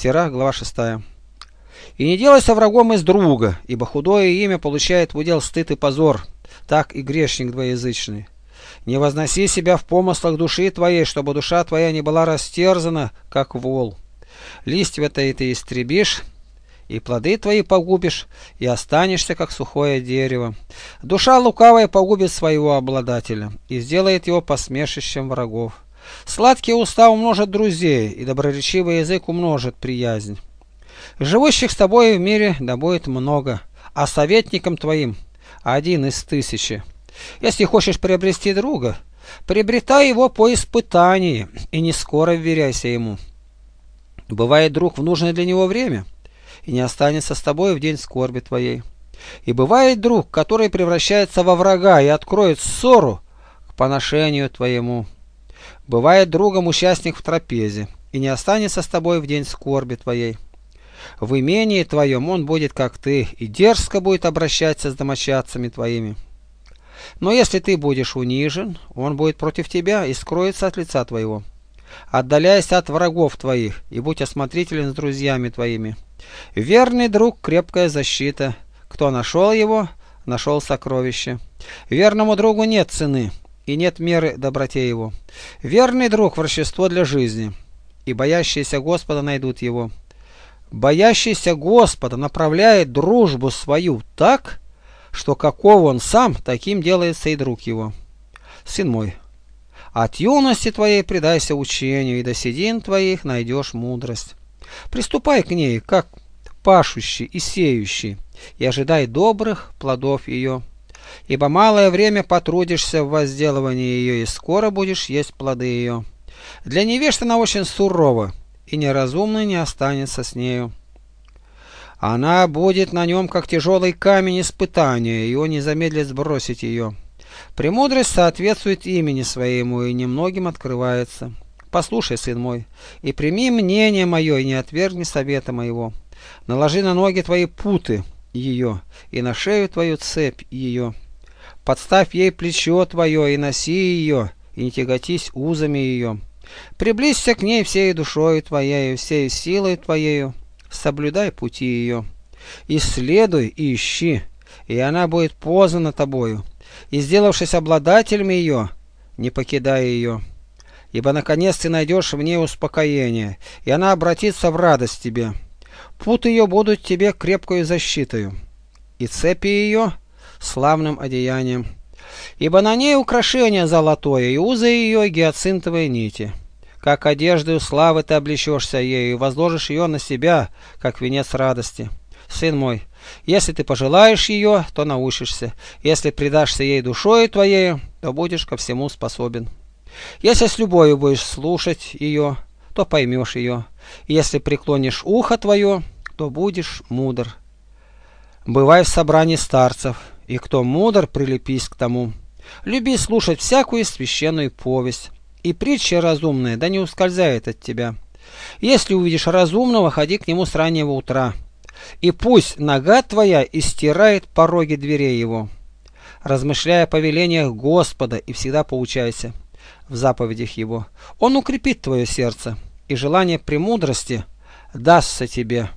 Сера, глава 6. «И не делайся врагом из друга, ибо худое имя получает в удел стыд и позор, так и грешник двоязычный. Не возноси себя в помыслах души твоей, чтобы душа твоя не была растерзана, как вол. Листья-то и ты истребишь, и плоды твои погубишь, и останешься, как сухое дерево. Душа лукавая погубит своего обладателя и сделает его посмешищем врагов. Сладкие уста умножат друзей, и доброречивый язык умножит приязнь. Живущих с тобой в мире да будет много, а советником твоим один из тысячи. Если хочешь приобрести друга, приобретай его по испытании и не скоро вверяйся ему. Бывает друг в нужное для него время, и не останется с тобой в день скорби твоей. И бывает друг, который превращается во врага и откроет ссору к поношению твоему. Бывает другом участник в трапезе, и не останется с тобой в день скорби твоей. В имении твоем он будет, как ты, и дерзко будет обращаться с домочадцами твоими. Но если ты будешь унижен, он будет против тебя и скроется от лица твоего. Отдаляйся от врагов твоих и будь осмотрителен с друзьями твоими. Верный друг – крепкая защита. Кто нашел его, нашел сокровище. Верному другу нет цены, и нет меры доброте его. Верный друг – вращество для жизни, и боящиеся Господа найдут его. Боящийся Господа направляет дружбу свою так, что каков он сам, таким делается и друг его. Сын мой, от юности твоей предайся учению, и до седин твоих найдешь мудрость. Приступай к ней, как пашущий и сеющий, и ожидай добрых плодов ее ибо малое время потрудишься в возделывании ее, и скоро будешь есть плоды ее. Для невежды она очень сурова, и неразумный не останется с нею. Она будет на нем, как тяжелый камень испытания, и он не замедлит сбросить ее. Премудрость соответствует имени своему и немногим открывается. Послушай, сын мой, и прими мнение мое, и не отвергни совета моего. Наложи на ноги твои путы, ее, и на шею твою цепь ее. Подставь ей плечо твое, и носи ее, и не тяготись узами ее. Приблизься к ней всей душою твоею, всей силой твоею, соблюдай пути ее. Исследуй и ищи, и она будет познана тобою, и, сделавшись обладателем ее, не покидай ее. Ибо, наконец, ты найдешь в ней успокоение, и она обратится в радость тебе». Путы ее будут тебе крепкую защитою, и цепи ее славным одеянием. Ибо на ней украшение золотое, и узы ее гиацинтовые нити. Как одеждою славы ты облечешься ею, и возложишь ее на себя, как венец радости. Сын мой, если ты пожелаешь ее, то научишься. Если предашься ей душою твоей, то будешь ко всему способен. Если с любовью будешь слушать ее, то поймешь ее. Если преклонишь ухо твое, то будешь мудр. Бывай в собрании старцев, и кто мудр, прилепись к тому. Люби слушать всякую священную повесть, и притча разумная, да не ускользает от тебя. Если увидишь разумного, ходи к нему с раннего утра, и пусть нога твоя истирает пороги дверей его. Размышляя о повелениях Господа и всегда поучайся – в заповедях Его. Он укрепит твое сердце, и желание премудрости дастся тебе.